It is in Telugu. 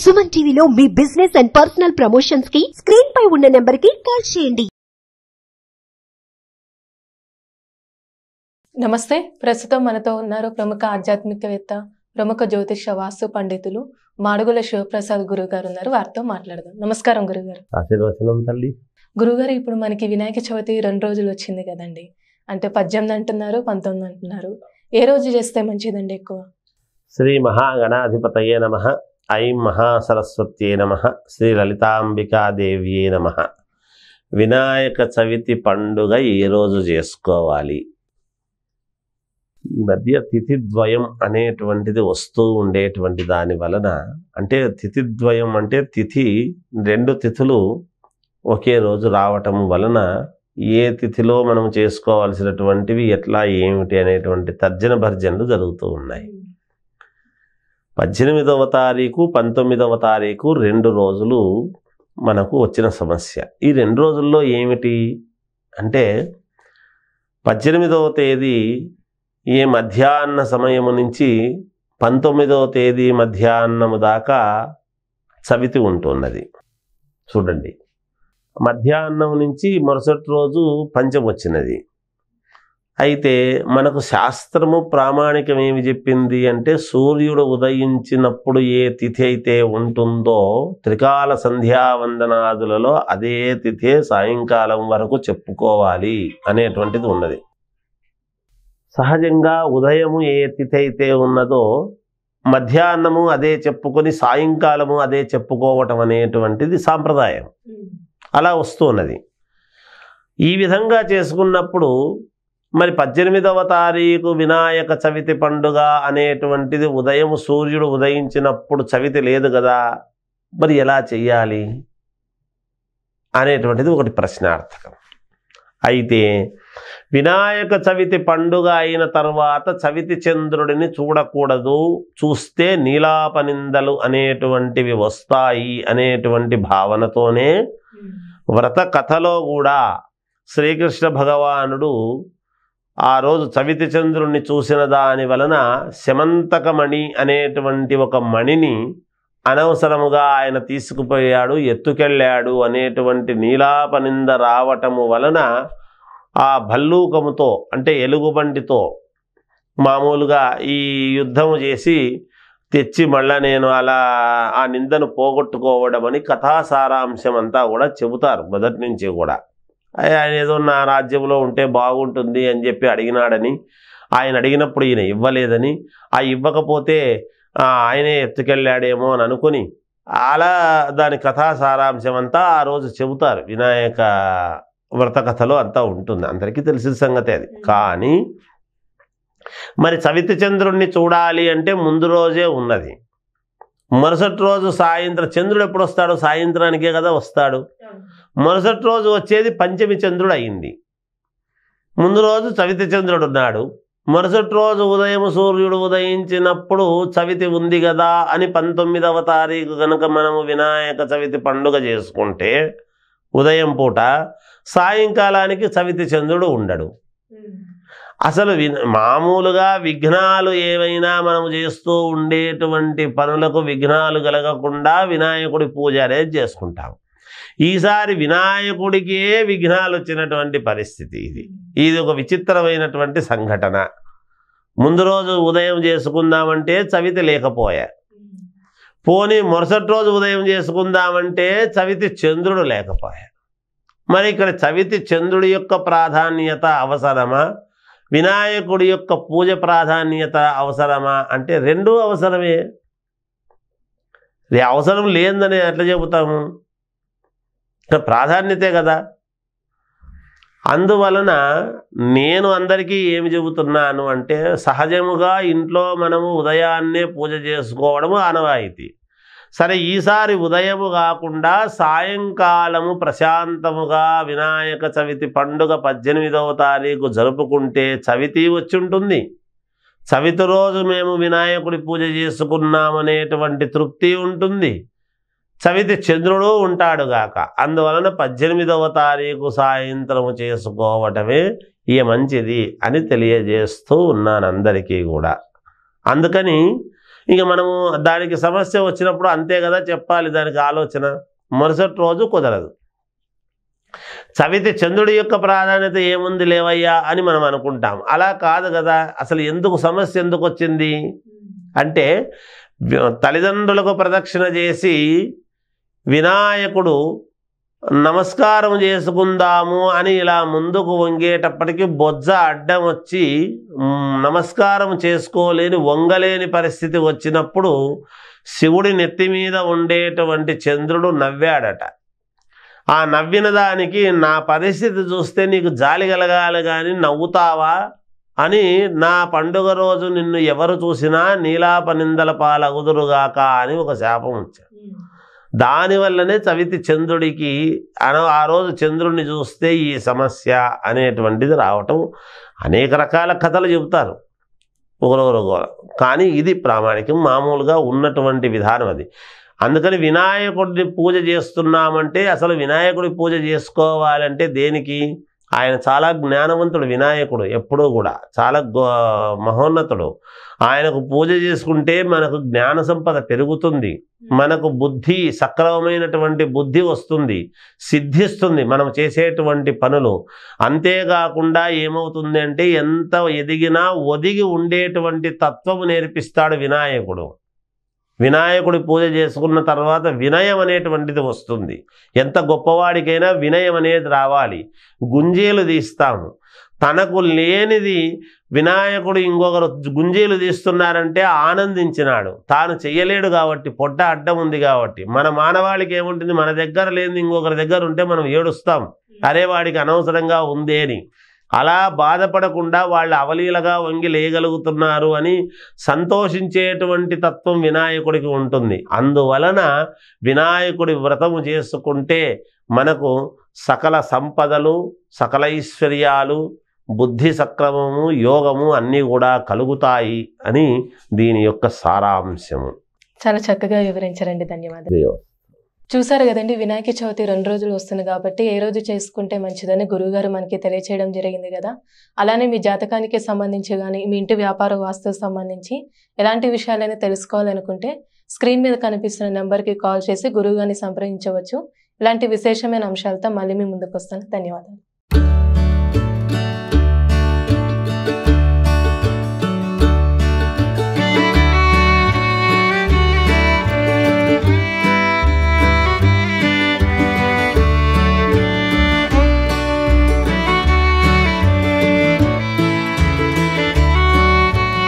సుమన్ టీవీలో మీ బిజినెస్ అండ్ పర్సనల్ ప్రమోషన్స్ కి స్క్రీన్ పై ఉన్న నెంబర్ కి కాల్ చేయండి నమస్తే ప్రస్తుతం మనతో ఉన్నారు ప్రముఖ ఆధ్యాత్మికవేత్త ప్రముఖ జ్యోతిష వాసు పండితులు మాడుగుల శివప్రసాద్ గురువు గారు ఉన్నారు వారితో మాట్లాడదాం నమస్కారం గురుగారు గారు తల్లి గురుగారు ఇప్పుడు మనకి వినాయక చవితి రెండు రోజులు వచ్చింది కదండి అంటే పద్దెనిమిది అంటున్నారు పంతొమ్మిది అంటున్నారు ఏ రోజు చేస్తే మంచిదండి ఎక్కువ శ్రీ మహాగణాధిపతయ్యే నమ ఐం మహాసరస్వత్యే నమ శ్రీ లలితాంబికాదేవ్యే నమ వినాయక చవితి పండుగ ఈరోజు చేసుకోవాలి ఈ మధ్య తిథిద్వయం అనేటువంటిది వస్తూ ఉండేటువంటి దాని వలన అంటే తిథిద్వయం అంటే తిథి రెండు తిథులు ఒకే రోజు రావటం వలన ఏ తిథిలో మనం చేసుకోవాల్సినటువంటివి ఎట్లా ఏమిటి అనేటువంటి తర్జన భర్జనలు జరుగుతూ ఉన్నాయి పద్దెనిమిదవ తారీఖు పంతొమ్మిదవ తారీఖు రెండు రోజులు మనకు వచ్చిన సమస్య ఈ రెండు రోజుల్లో ఏమిటి అంటే పద్దెనిమిదవ తేదీ ఈ మధ్యాహ్న సమయము నుంచి పంతొమ్మిదవ తేదీ మధ్యాహ్నము దాకా చవితి ఉంటున్నది చూడండి మధ్యాహ్నం నుంచి మరుసటి రోజు పంచం వచ్చినది అయితే మనకు శాస్త్రము ప్రామాణికం ఏమి చెప్పింది అంటే సూర్యుడు ఉదయించినప్పుడు ఏ తిథి అయితే ఉంటుందో త్రికాల సంధ్యావందనాదులలో అదే తిథే సాయంకాలం వరకు చెప్పుకోవాలి అనేటువంటిది ఉన్నది సహజంగా ఉదయము ఏ తిథి అయితే ఉన్నదో మధ్యాహ్నము అదే చెప్పుకొని సాయంకాలము అదే చెప్పుకోవటం అనేటువంటిది సాంప్రదాయం అలా వస్తున్నది ఈ విధంగా చేసుకున్నప్పుడు మరి పద్దెనిమిదవ తారీఖు వినాయక చవితి పండుగ అనేటువంటిది ఉదయం సూర్యుడు ఉదయించినప్పుడు చవితి లేదు కదా మరి ఎలా చెయ్యాలి అనేటువంటిది ఒకటి ప్రశ్నార్థకం అయితే వినాయక చవితి పండుగ అయిన తర్వాత చవితి చంద్రుడిని చూడకూడదు చూస్తే నీలాపనిందలు అనేటువంటివి వస్తాయి అనేటువంటి భావనతోనే వ్రత కథలో కూడా శ్రీకృష్ణ భగవానుడు ఆ రోజు చవితి చంద్రుణ్ణి చూసిన దాని వలన శమంతకమణి అనేటువంటి ఒక మణిని అనవసరముగా ఆయన తీసుకుపోయాడు ఎత్తుకెళ్ళాడు అనేటువంటి నీలాపనింద రావటము వలన ఆ భల్లూకముతో అంటే ఎలుగుబంటితో మామూలుగా ఈ యుద్ధము చేసి తెచ్చి మళ్ళా నేను అలా ఆ నిందను పోగొట్టుకోవడం అని కథాసారాంశం అంతా కూడా చెబుతారు మొదటి నుంచి కూడా ఆయన ఏదో నా రాజ్యంలో ఉంటే బాగుంటుంది అని చెప్పి అడిగినాడని ఆయన అడిగినప్పుడు ఈయన ఇవ్వలేదని ఆ ఇవ్వకపోతే ఆయనే ఎత్తుకెళ్ళాడేమో అని అనుకుని అలా దాని కథా సారాంశం అంతా ఆ రోజు చెబుతారు వినాయక వ్రత కథలో అంతా ఉంటుంది అందరికీ తెలిసిన సంగతి అది కానీ మరి చవితి చంద్రుణ్ణి చూడాలి అంటే ముందు రోజే ఉన్నది మరుసటి రోజు సాయంత్రం చంద్రుడు ఎప్పుడు వస్తాడు సాయంత్రానికే కదా వస్తాడు మరుసటి రోజు వచ్చేది పంచమి చంద్రుడు అయింది ముందు రోజు చవితి చంద్రుడు ఉన్నాడు మరుసటి రోజు ఉదయం సూర్యుడు ఉదయించినప్పుడు చవితి ఉంది కదా అని పంతొమ్మిదవ తారీఖు కనుక మనము వినాయక చవితి పండుగ చేసుకుంటే ఉదయం పూట సాయంకాలానికి చవితి చంద్రుడు ఉండడు అసలు మామూలుగా విఘ్నాలు ఏవైనా మనం చేస్తూ ఉండేటువంటి పనులకు విఘ్నాలు కలగకుండా వినాయకుడి పూజ అనేది చేసుకుంటాం ఈసారి వినాయకుడికే విఘ్నాలు వచ్చినటువంటి పరిస్థితి ఇది ఇది ఒక విచిత్రమైనటువంటి సంఘటన ముందు రోజు ఉదయం చేసుకుందామంటే చవితి లేకపోయా పోనీ మరుసటి రోజు ఉదయం చేసుకుందామంటే చవితి చంద్రుడు లేకపోయా మరి ఇక్కడ చవితి చంద్రుడి యొక్క ప్రాధాన్యత అవసరమా వినాయకుడి యొక్క పూజ ప్రాధాన్యత అవసరమా అంటే రెండూ అవసరమే అవసరం లేదని ఎట్లా చెబుతాము ప్రాధాన్యతే కదా అందువలన నేను అందరికీ ఏమి చెబుతున్నాను అంటే సహజముగా ఇంట్లో మనము ఉదయాన్నే పూజ చేసుకోవడము ఆనవాయితీ సరే ఈసారి ఉదయము కాకుండా సాయంకాలము ప్రశాంతముగా వినాయక చవితి పండుగ పద్దెనిమిదవ తారీఖు జరుపుకుంటే చవితి వచ్చి ఉంటుంది చవితి రోజు మేము వినాయకుడి పూజ చేసుకున్నామనేటువంటి తృప్తి ఉంటుంది చవితి చంద్రుడు ఉంటాడుగాక అందువలన పద్దెనిమిదవ తారీఖు సాయంత్రము చేసుకోవటమే ఇక మంచిది అని తెలియజేస్తూ ఉన్నాను అందరికీ కూడా అందుకని ఇక మనము దానికి సమస్య వచ్చినప్పుడు అంతే కదా చెప్పాలి దానికి ఆలోచన మరుసటి రోజు కుదరదు చవితి చంద్రుడి యొక్క ప్రాధాన్యత ఏముంది లేవయ్యా అని మనం అనుకుంటాం అలా కాదు కదా అసలు ఎందుకు సమస్య ఎందుకు వచ్చింది అంటే తల్లిదండ్రులకు ప్రదక్షిణ చేసి వినాయకుడు నమస్కారం చేసుకుందాము అని ఇలా ముందుకు వంగేటప్పటికీ బొజ్జ అడ్డం వచ్చి నమస్కారం చేసుకోలేని వంగలేని పరిస్థితి వచ్చినప్పుడు శివుడి నెత్తి మీద ఉండేటువంటి చంద్రుడు నవ్వాడట ఆ నవ్విన దానికి నా పరిస్థితి చూస్తే నీకు జాలి కలగాలి కానీ నవ్వుతావా అని నా పండుగ రోజు నిన్ను ఎవరు చూసినా నీలాపనిందల పాలగుదురుగాక అని ఒక శాపం వచ్చాడు దానివల్లనే చవితి చంద్రుడికి అన ఆ రోజు చంద్రుడిని చూస్తే ఈ సమస్య అనేటువంటిది రావటం అనేక రకాల కథలు చెబుతారు ఒకరొకరు కానీ ఇది ప్రామాణికం మామూలుగా ఉన్నటువంటి విధానం అది అందుకని వినాయకుడిని పూజ చేస్తున్నామంటే అసలు వినాయకుడి పూజ చేసుకోవాలంటే దేనికి ఆయన చాలా జ్ఞానవంతుడు వినాయకుడు ఎప్పుడూ కూడా చాలా మహోన్నతుడు ఆయనకు పూజ చేసుకుంటే మనకు జ్ఞాన సంపద పెరుగుతుంది మనకు బుద్ధి సక్రమమైనటువంటి బుద్ధి వస్తుంది సిద్ధిస్తుంది మనం చేసేటువంటి పనులు అంతేకాకుండా ఏమవుతుంది అంటే ఎంత ఎదిగినా ఒదిగి ఉండేటువంటి తత్వము నేర్పిస్తాడు వినాయకుడు వినాయకుడి పూజ చేసుకున్న తర్వాత వినయం అనేటువంటిది వస్తుంది ఎంత గొప్పవాడికైనా వినయం అనేది రావాలి గుంజీలు తీస్తాము తనకు లేనిది వినాయకుడు ఇంకొకరు గుంజీలు తీస్తున్నారంటే ఆనందించినాడు తాను చెయ్యలేడు కాబట్టి పొట్ట అడ్డం ఉంది కాబట్టి మన మానవాళికి ఏముంటుంది మన దగ్గర లేనిది ఇంకొకరి దగ్గర ఉంటే మనం ఏడుస్తాం అరే వాడికి అనవసరంగా ఉంది అని అలా బాధపడకుండా వాళ్ళు అవలీలగా వంగి లేయగలుగుతున్నారు అని సంతోషించేటువంటి తత్వం వినాయకుడికి ఉంటుంది అందువలన వినాయకుడి వ్రతము చేసుకుంటే మనకు సకల సంపదలు సకల ఐశ్వర్యాలు బుద్ధి సక్రమము యోగము అన్నీ కూడా కలుగుతాయి అని దీని యొక్క సారాంశము చాలా చక్కగా వివరించారండి ధన్యవాదాలు చూసారు కదండి వినాయక చవితి రెండు రోజులు వస్తుంది కాబట్టి ఏ రోజు చేసుకుంటే మంచిదని గురువుగారు మనకి తెలియచేయడం జరిగింది కదా అలానే మీ జాతకానికి సంబంధించి కానీ మీ ఇంటి వ్యాపార వాస్తుకు సంబంధించి ఎలాంటి విషయాలైనా తెలుసుకోవాలనుకుంటే స్క్రీన్ మీద కనిపిస్తున్న నెంబర్కి కాల్ చేసి గురువుగారిని సంప్రదించవచ్చు ఇలాంటి విశేషమైన అంశాలతో మళ్ళీ మీ ముందుకు వస్తాను ధన్యవాదాలు